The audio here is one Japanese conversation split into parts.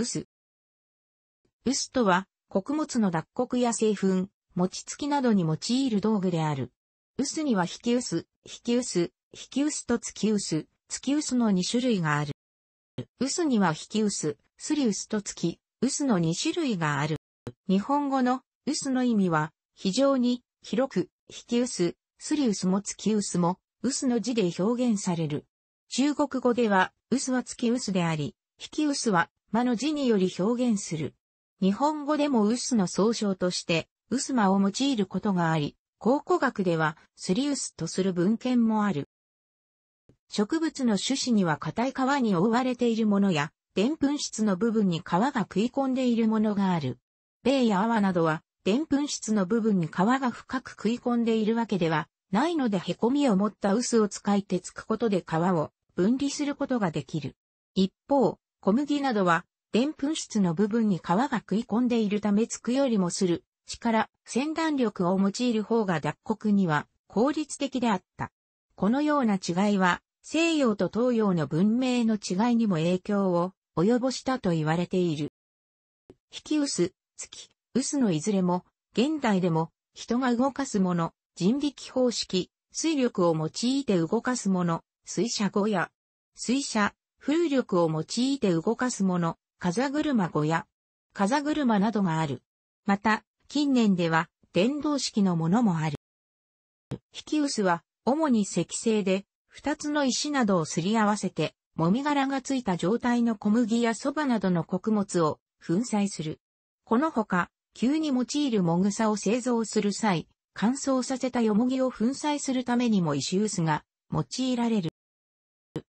薄。薄とは、穀物の脱穀や製粉、餅つきなどに用いる道具である。薄には引き薄、引き薄、引き薄と月薄、月薄の2種類がある。薄には引き薄、すり薄とき、薄の2種類がある。日本語の薄の意味は、非常に広く、引き薄、すり薄もき薄も、薄の字で表現される。中国語では、薄はき薄であり、引き薄は魔の字により表現する。日本語でもウスの総称として、ウスマを用いることがあり、考古学ではスリウスとする文献もある。植物の種子には硬い皮に覆われているものや、でんぷん質の部分に皮が食い込んでいるものがある。米や泡などは、でんぷん質の部分に皮が深く食い込んでいるわけではないので凹みを持った薄を使いてつくことで皮を分離することができる。一方、小麦などは、でんぷん質の部分に皮が食い込んでいるためつくよりもする力、先断力を用いる方が脱穀には効率的であった。このような違いは、西洋と東洋の文明の違いにも影響を及ぼしたと言われている。引き薄、月、薄のいずれも、現代でも、人が動かすもの、人力方式、水力を用いて動かすもの、水車小屋、水車、風力を用いて動かすもの、風車小屋、風車などがある。また、近年では、電動式のものもある。引き薄は、主に石製で、二つの石などをすり合わせて、もみ殻がついた状態の小麦や蕎麦などの穀物を粉砕する。このほか、急に用いるもぐさを製造する際、乾燥させたよもぎを粉砕するためにも石臼が用いられる。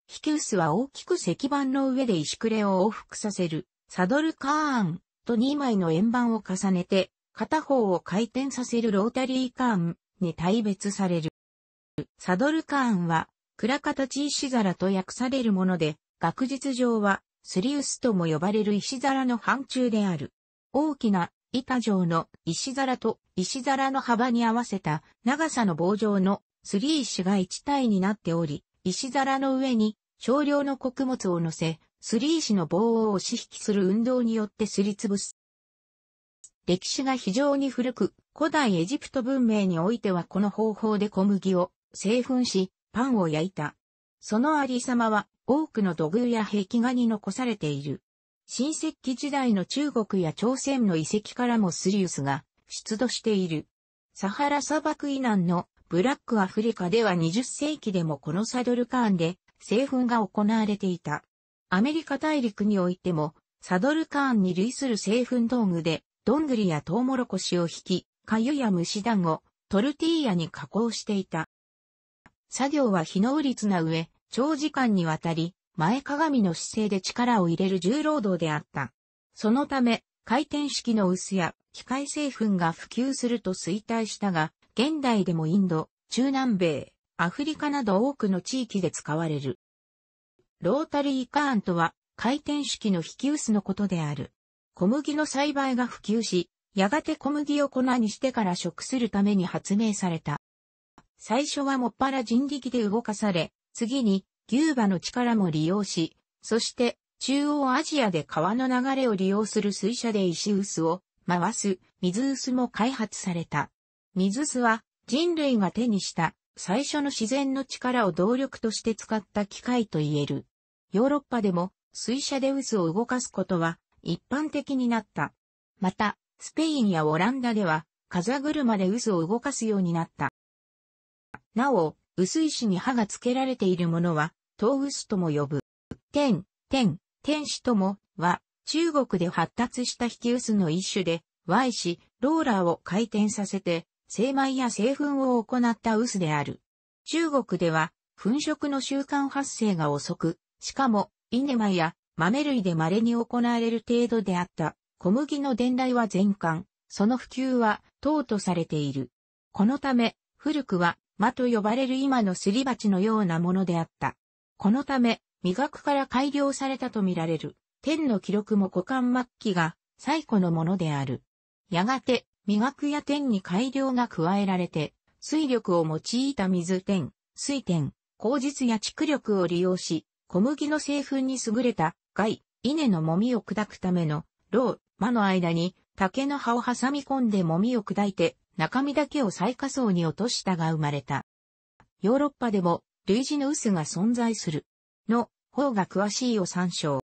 ヒキュスは大きく石板の上で石くれを往復させる、サドルカーンと2枚の円盤を重ねて、片方を回転させるロータリーカーンに大別される。サドルカーンは、倉形石皿と訳されるもので、学術上は、スリウスとも呼ばれる石皿の範疇である。大きな板状の石皿と石皿の幅に合わせた長さの棒状のすり石が1体になっており、石皿の上に少量の穀物を乗せ、すり石の棒を押し引きする運動によってすりつぶす。歴史が非常に古く、古代エジプト文明においてはこの方法で小麦を製粉し、パンを焼いた。そのありさまは多くの土偶や壁画に残されている。新石器時代の中国や朝鮮の遺跡からもスリウスが出土している。サハラ砂漠以南のブラックアフリカでは20世紀でもこのサドルカーンで製粉が行われていた。アメリカ大陸においても、サドルカーンに類する製粉道具で、どんぐりやトウモロコシを引き、かゆや蒸し団子、トルティーヤに加工していた。作業は非能率な上、長時間にわたり、前鏡の姿勢で力を入れる重労働であった。そのため、回転式の薄や機械製粉が普及すると衰退したが、現代でもインド、中南米、アフリカなど多くの地域で使われる。ロータリーカーンとは回転式の引き薄のことである。小麦の栽培が普及し、やがて小麦を粉にしてから食するために発明された。最初はもっぱら人力で動かされ、次に牛馬の力も利用し、そして中央アジアで川の流れを利用する水車で石臼を回す水臼も開発された。水巣は人類が手にした最初の自然の力を動力として使った機械と言える。ヨーロッパでも水車で渦を動かすことは一般的になった。また、スペインやオランダでは風車で渦を動かすようになった。なお、薄石に刃が付けられているものは、東薄とも呼ぶ。天、天、天使とも、は、中国で発達した引き薄の一種で、Y 氏、ローラーを回転させて、精米や製粉を行った臼である。中国では、粉食の習慣発生が遅く、しかも、稲米や豆類で稀に行われる程度であった小麦の伝来は全巻、その普及は唐とされている。このため、古くは、間と呼ばれる今のすり鉢のようなものであった。このため、磨くから改良されたとみられる、天の記録も古間末期が最古のものである。やがて、磨くや点に改良が加えられて、水力を用いた水点、水点、口実や蓄力を利用し、小麦の製粉に優れた、害、稲の揉みを砕くための、ロウ、間の間に、竹の葉を挟み込んで揉みを砕いて、中身だけを最下層に落としたが生まれた。ヨーロッパでも、類似の臼が存在する。の、方が詳しいを参照。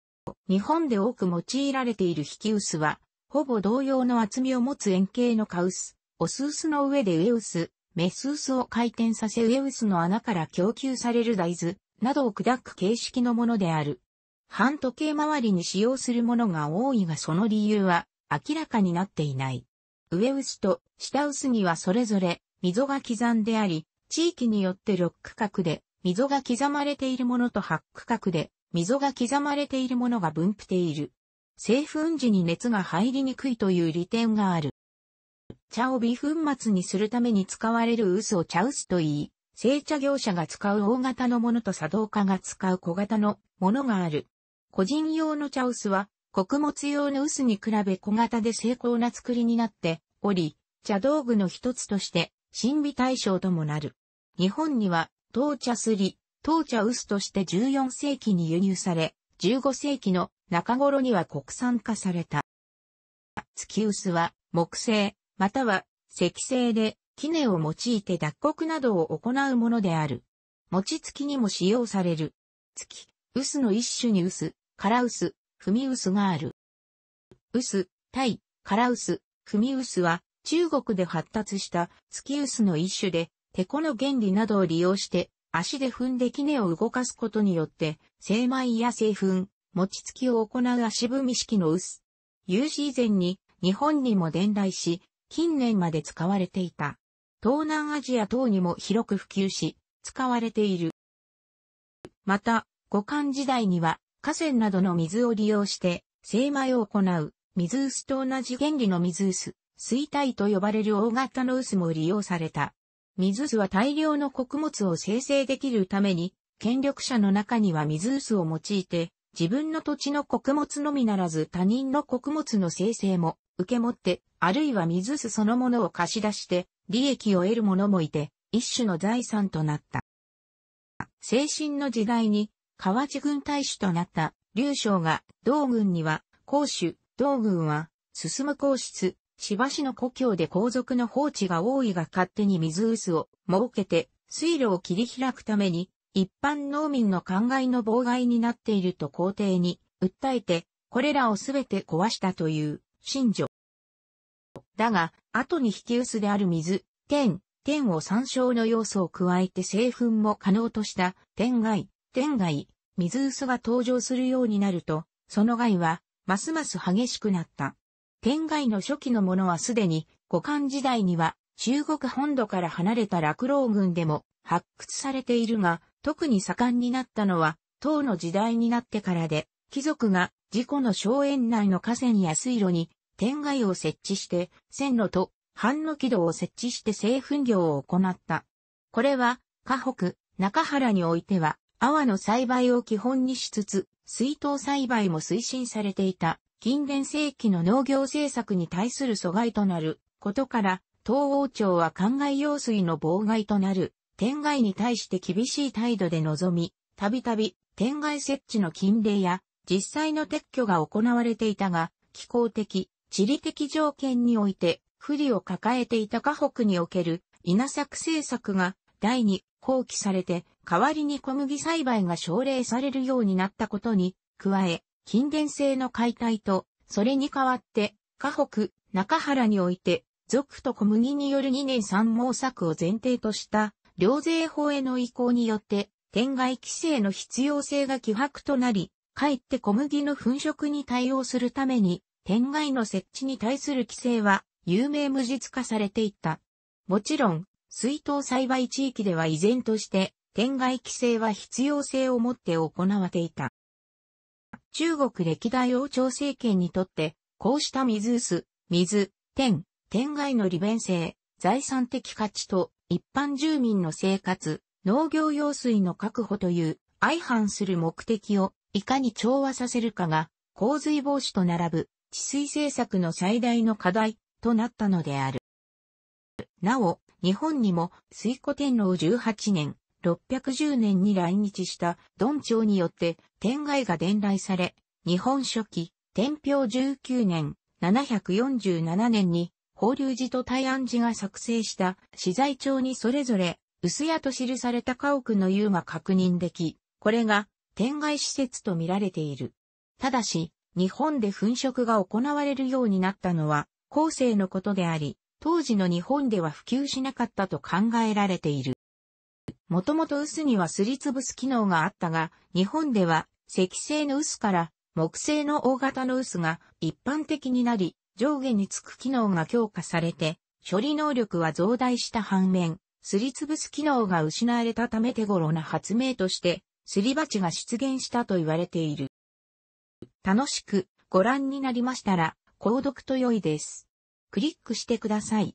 日本で多く用いられている引き臼は、ほぼ同様の厚みを持つ円形のカウス、オスウスの上でウエウス、メスウスを回転させウエウスの穴から供給される大豆などを砕く形式のものである。半時計回りに使用するものが多いがその理由は明らかになっていない。ウエウスと下ウスにはそれぞれ溝が刻んであり、地域によって6区画で溝が刻まれているものと8区画で溝が刻まれているものが分布ている。製粉時に熱が入りにくいという利点がある。茶を微粉末にするために使われる薄を茶薄と言い、製茶業者が使う大型のものと作動家が使う小型のものがある。個人用の茶薄は、穀物用の薄に比べ小型で精巧な作りになっており、茶道具の一つとして、審美対象ともなる。日本には、当茶すり、当茶薄として14世紀に輸入され、15世紀の中頃には国産化された。月臼は木製、または石製で、キネを用いて脱穀などを行うものである。餅つきにも使用される。月、臼の一種に臼、唐ら臼、踏み臼がある。臼、対、から臼、踏み臼は、中国で発達した月臼の一種で、テコの原理などを利用して、足で踏んでキネを動かすことによって、精米や製粉、餅つきを行う足踏み式の臼。有史以前に日本にも伝来し、近年まで使われていた。東南アジア等にも広く普及し、使われている。また、五漢時代には河川などの水を利用して精米を行う水臼と同じ原理の水臼、水体と呼ばれる大型の臼も利用された。水臼は大量の穀物を生成できるために、権力者の中には水臼を用いて自分の土地の穀物のみならず他人の穀物の生成も受け持って、あるいは水酢そのものを貸し出して、利益を得る者もいて、一種の財産となった。精神の時代に、河内軍大使となった劉将が、同軍には、公主、同軍は、進む皇室、しばしの故郷で皇族の放置が多いが勝手に水薄を設けて、水路を切り開くために、一般農民の考えの妨害になっていると皇帝に訴えて、これらをすべて壊したという、信女。だが、後に引き薄である水、天、天を参照の要素を加えて製粉も可能とした天外、天外、水薄が登場するようになると、その害は、ますます激しくなった。天外の初期のものはすでに、五漢時代には中国本土から離れた落老群でも発掘されているが、特に盛んになったのは、唐の時代になってからで、貴族が自己の荘園内の河川や水路に天外を設置して、線路と反の軌道を設置して製粉業を行った。これは、河北、中原においては、阿波の栽培を基本にしつつ、水筒栽培も推進されていた、近年世紀の農業政策に対する阻害となることから、東王朝は灌漑用水の妨害となる、天外に対して厳しい態度で臨み、たびたび天外設置の禁令や実際の撤去が行われていたが、気候的、地理的条件において不利を抱えていた河北における稲作政策が第二放棄されて、代わりに小麦栽培が奨励されるようになったことに、加え、近伝性の解体と、それに代わって、河北、中原において、族と小麦による2年3毛作を前提とした領税法への移行によって、天外規制の必要性が希薄となり、かえって小麦の粉飾に対応するために、天外の設置に対する規制は、有名無実化されていった。もちろん、水筒栽培地域では依然として、天外規制は必要性をもって行われていた。中国歴代王朝政権にとって、こうした水薄、水、天、天外の利便性、財産的価値と一般住民の生活、農業用水の確保という相反する目的をいかに調和させるかが洪水防止と並ぶ治水政策の最大の課題となったのである。なお、日本にも水古天皇18年、610年に来日したドン朝によって天外が伝来され、日本初期、天平19年、747年に法隆寺と大安寺が作成した資材帳にそれぞれ、薄屋と記された家屋の湯が確認でき、これが天外施設と見られている。ただし、日本で粉飾が行われるようになったのは、後世のことであり、当時の日本では普及しなかったと考えられている。もともと薄にはすりつぶす機能があったが、日本では石製の薄から木製の大型の薄が一般的になり、上下につく機能が強化されて、処理能力は増大した反面、すりつぶす機能が失われたため手頃な発明として、すり鉢が出現したと言われている。楽しくご覧になりましたら、購読と良いです。クリックしてください。